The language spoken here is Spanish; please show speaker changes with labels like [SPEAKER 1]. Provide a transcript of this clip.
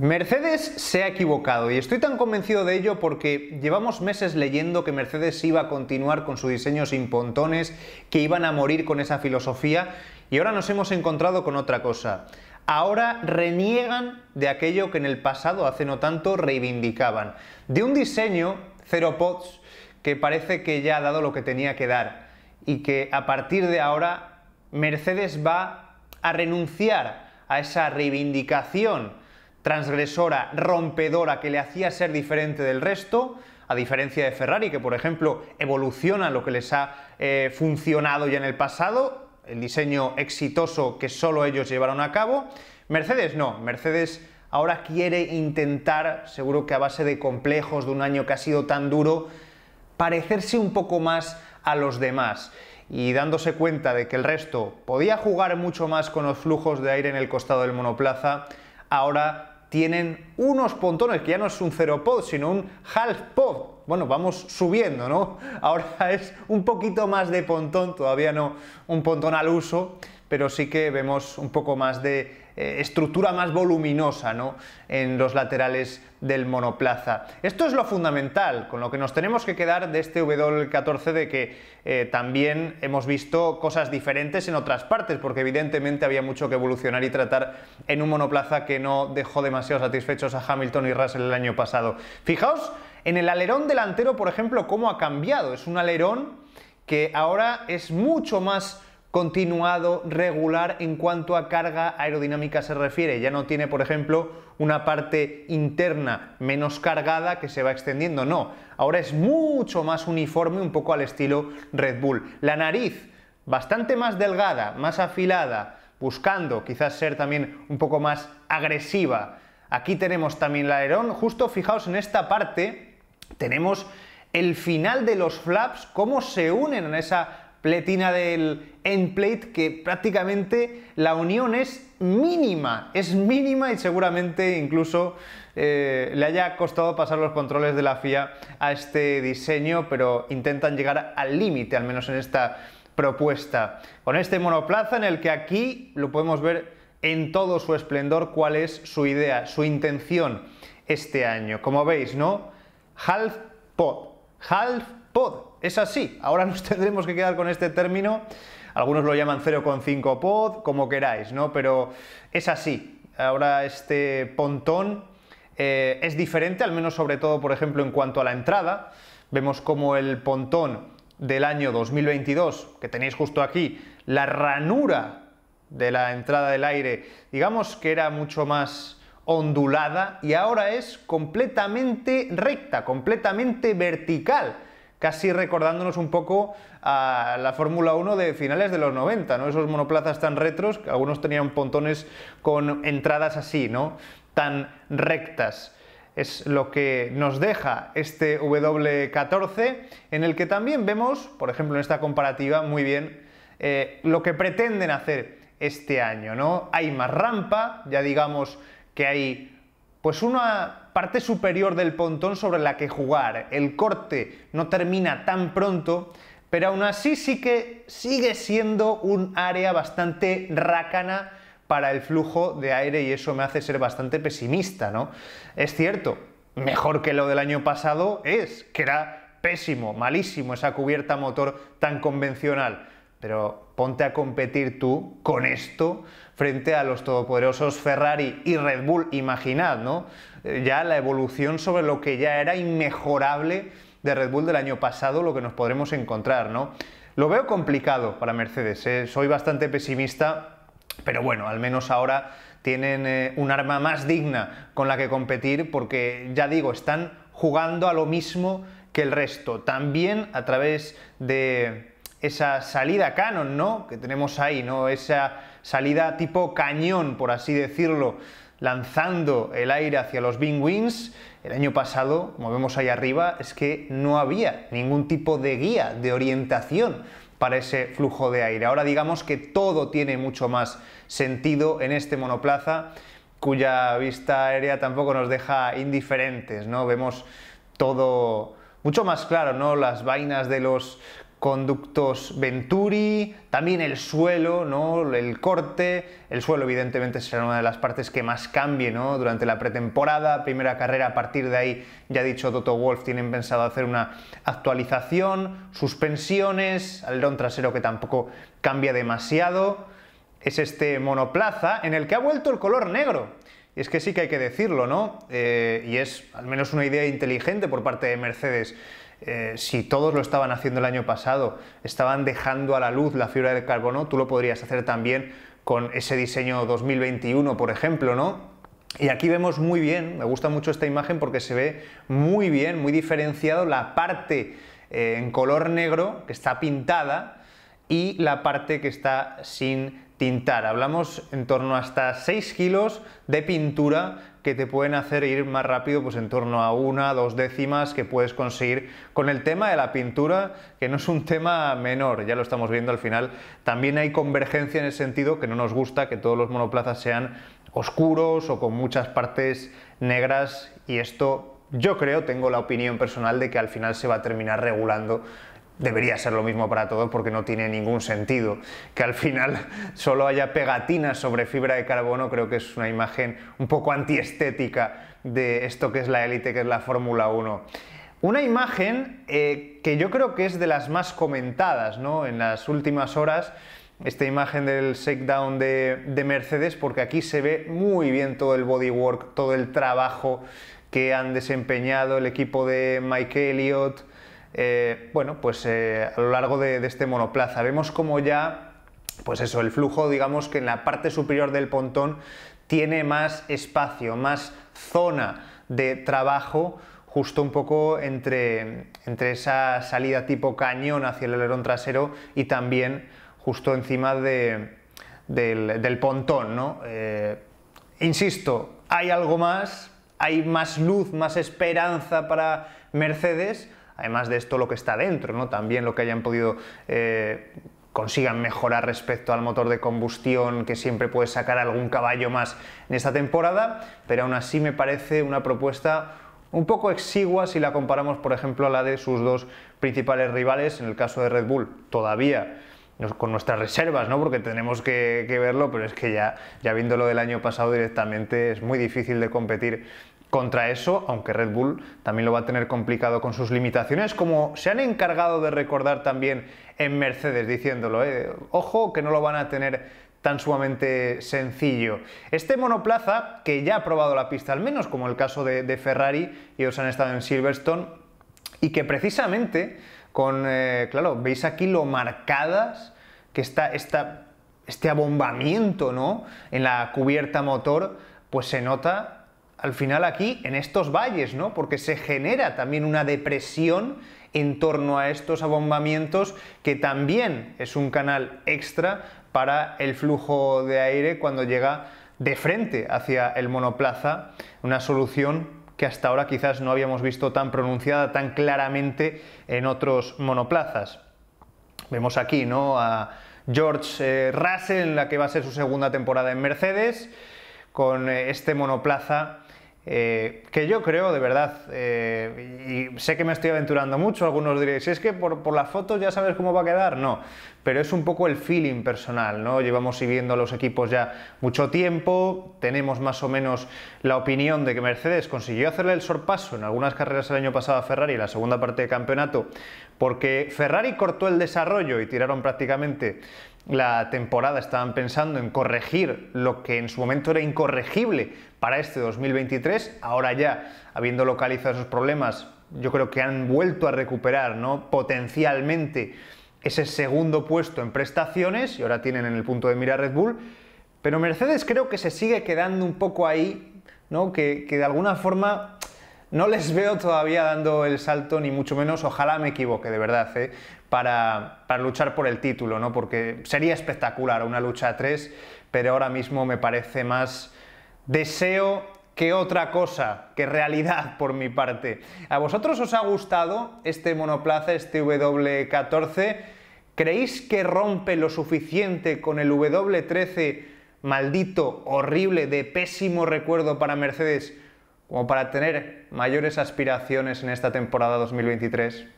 [SPEAKER 1] Mercedes se ha equivocado y estoy tan convencido de ello porque llevamos meses leyendo que Mercedes iba a continuar con su diseño sin pontones, que iban a morir con esa filosofía y ahora nos hemos encontrado con otra cosa. Ahora reniegan de aquello que en el pasado, hace no tanto, reivindicaban. De un diseño, cero pots, que parece que ya ha dado lo que tenía que dar y que a partir de ahora Mercedes va a renunciar a esa reivindicación transgresora, rompedora, que le hacía ser diferente del resto, a diferencia de Ferrari, que por ejemplo evoluciona lo que les ha eh, funcionado ya en el pasado, el diseño exitoso que solo ellos llevaron a cabo. Mercedes no, Mercedes ahora quiere intentar, seguro que a base de complejos de un año que ha sido tan duro, parecerse un poco más a los demás y dándose cuenta de que el resto podía jugar mucho más con los flujos de aire en el costado del monoplaza, ahora tienen unos pontones, que ya no es un cero pod, sino un half pod. Bueno, vamos subiendo, ¿no? Ahora es un poquito más de pontón, todavía no un pontón al uso pero sí que vemos un poco más de eh, estructura más voluminosa ¿no? en los laterales del monoplaza. Esto es lo fundamental, con lo que nos tenemos que quedar de este W14 de que eh, también hemos visto cosas diferentes en otras partes, porque evidentemente había mucho que evolucionar y tratar en un monoplaza que no dejó demasiado satisfechos a Hamilton y Russell el año pasado. Fijaos en el alerón delantero, por ejemplo, cómo ha cambiado. Es un alerón que ahora es mucho más continuado regular en cuanto a carga aerodinámica se refiere. Ya no tiene, por ejemplo, una parte interna menos cargada que se va extendiendo, no. Ahora es mucho más uniforme, un poco al estilo Red Bull. La nariz, bastante más delgada, más afilada, buscando quizás ser también un poco más agresiva. Aquí tenemos también el Aerón, justo fijaos en esta parte, tenemos el final de los flaps, cómo se unen en esa pletina del endplate que prácticamente la unión es mínima, es mínima y seguramente incluso eh, le haya costado pasar los controles de la FIA a este diseño, pero intentan llegar al límite, al menos en esta propuesta. Con este monoplaza en el que aquí lo podemos ver en todo su esplendor cuál es su idea, su intención este año. Como veis, ¿no? Half pod, half pod, es así, ahora nos tendremos que quedar con este término. Algunos lo llaman 0,5 pod, como queráis, ¿no? Pero es así. Ahora este pontón eh, es diferente, al menos sobre todo, por ejemplo, en cuanto a la entrada. Vemos como el pontón del año 2022, que tenéis justo aquí, la ranura de la entrada del aire, digamos que era mucho más ondulada y ahora es completamente recta, completamente vertical casi recordándonos un poco a la Fórmula 1 de finales de los 90, ¿no? Esos monoplazas tan retros, que algunos tenían pontones con entradas así, ¿no? Tan rectas. Es lo que nos deja este W14, en el que también vemos, por ejemplo, en esta comparativa muy bien, eh, lo que pretenden hacer este año, ¿no? Hay más rampa, ya digamos que hay pues una parte superior del pontón sobre la que jugar. El corte no termina tan pronto, pero aún así sí que sigue siendo un área bastante rácana para el flujo de aire y eso me hace ser bastante pesimista, ¿no? Es cierto, mejor que lo del año pasado es, que era pésimo, malísimo esa cubierta motor tan convencional, pero ponte a competir tú con esto frente a los todopoderosos Ferrari y Red Bull, imaginad, ¿no? Eh, ya la evolución sobre lo que ya era inmejorable de Red Bull del año pasado, lo que nos podremos encontrar, ¿no? Lo veo complicado para Mercedes, ¿eh? soy bastante pesimista, pero bueno, al menos ahora tienen eh, un arma más digna con la que competir porque, ya digo, están jugando a lo mismo que el resto. También a través de esa salida canon, ¿no? Que tenemos ahí, ¿no? Esa salida tipo cañón, por así decirlo, lanzando el aire hacia los Bing El año pasado, como vemos ahí arriba, es que no había ningún tipo de guía, de orientación para ese flujo de aire. Ahora digamos que todo tiene mucho más sentido en este monoplaza cuya vista aérea tampoco nos deja indiferentes, ¿no? Vemos todo mucho más claro, ¿no? Las vainas de los conductos Venturi, también el suelo, ¿no? el corte, el suelo evidentemente será una de las partes que más cambie durante la pretemporada, primera carrera, a partir de ahí, ya ha dicho Toto Wolf, tienen pensado hacer una actualización, suspensiones, alerón trasero que tampoco cambia demasiado, es este monoplaza en el que ha vuelto el color negro. Y es que sí que hay que decirlo, ¿no? Eh, y es al menos una idea inteligente por parte de Mercedes. Eh, si todos lo estaban haciendo el año pasado, estaban dejando a la luz la fibra de carbono, tú lo podrías hacer también con ese diseño 2021, por ejemplo, ¿no? Y aquí vemos muy bien, me gusta mucho esta imagen porque se ve muy bien, muy diferenciado la parte eh, en color negro que está pintada y la parte que está sin tintar. Hablamos en torno hasta 6 kilos de pintura que te pueden hacer ir más rápido, pues en torno a una, dos décimas que puedes conseguir con el tema de la pintura, que no es un tema menor, ya lo estamos viendo al final. También hay convergencia en el sentido que no nos gusta que todos los monoplazas sean oscuros o con muchas partes negras y esto yo creo, tengo la opinión personal de que al final se va a terminar regulando debería ser lo mismo para todos porque no tiene ningún sentido que al final solo haya pegatinas sobre fibra de carbono, creo que es una imagen un poco antiestética de esto que es la élite, que es la Fórmula 1. Una imagen eh, que yo creo que es de las más comentadas ¿no? en las últimas horas, esta imagen del shakedown de, de Mercedes, porque aquí se ve muy bien todo el bodywork, todo el trabajo que han desempeñado el equipo de Mike Elliott, eh, bueno, pues eh, a lo largo de, este monoplaza. Vemos como ya, pues eso, el flujo, digamos que en la parte superior del pontón tiene más espacio, más zona de trabajo justo un poco entre, esa salida tipo cañón hacia el alerón trasero y también justo encima del, pontón. Eh, insisto, hay algo más, hay más luz, más esperanza para Mercedes, además de esto, lo que está dentro, ¿no? También lo que hayan podido... Eh, consigan mejorar respecto al motor de combustión que siempre puede sacar algún caballo más en esta temporada, pero aún así me parece una propuesta un poco exigua si la comparamos por ejemplo a la de sus dos principales rivales, en el caso de Red Bull todavía con nuestras reservas, ¿no? porque tenemos que, verlo, pero es que ya, ya viéndolo del año pasado directamente es muy difícil de competir contra eso, aunque Red Bull también lo va a tener complicado con sus limitaciones, como se han encargado de recordar también en Mercedes, diciéndolo, eh, ojo que no lo van a tener tan sumamente sencillo. Este monoplaza, que ya ha probado la pista, al menos como el caso de, Ferrari Ferrari, os han estado en Silverstone, y que precisamente con, eh, claro, veis aquí lo marcadas que está este abombamiento ¿no? en la cubierta motor, pues se nota al final aquí en estos valles, ¿no? Porque se genera también una depresión en torno a estos abombamientos que también es un canal extra para el flujo de aire cuando llega de frente hacia el monoplaza, una solución que hasta ahora quizás no habíamos visto tan pronunciada tan claramente en otros monoplazas. Vemos aquí, ¿no? A George eh, Russell en la que va a ser su segunda temporada en Mercedes con eh, este monoplaza eh, que yo creo, de verdad, eh, y sé que me estoy aventurando mucho, algunos diréis, es que por, por las fotos ya sabes cómo va a quedar, no, pero es un poco el feeling personal, ¿no? Llevamos siguiendo a los equipos ya mucho tiempo, tenemos más o menos la opinión de que Mercedes consiguió hacerle el sorpaso en algunas carreras el año pasado a Ferrari, la segunda parte de campeonato, porque Ferrari cortó el desarrollo y tiraron prácticamente la temporada, estaban pensando en corregir lo que en su momento era incorregible para este 2023. Ahora ya, habiendo localizado esos problemas, yo creo que han vuelto a recuperar ¿no? potencialmente ese segundo puesto en prestaciones y ahora tienen en el punto de mira Red Bull. Pero Mercedes creo que se sigue quedando un poco ahí, ¿no? que, que de alguna forma no les veo todavía dando el salto, ni mucho menos, ojalá me equivoque, de verdad, ¿eh? para, luchar por el título, ¿no? Porque sería espectacular una lucha a tres, pero ahora mismo me parece más deseo que otra cosa, que realidad por mi parte. ¿A vosotros os ha gustado este monoplaza, este W14? ¿Creéis que rompe lo suficiente con el W13 maldito, horrible, de pésimo recuerdo para Mercedes? como para tener mayores aspiraciones en esta temporada 2023?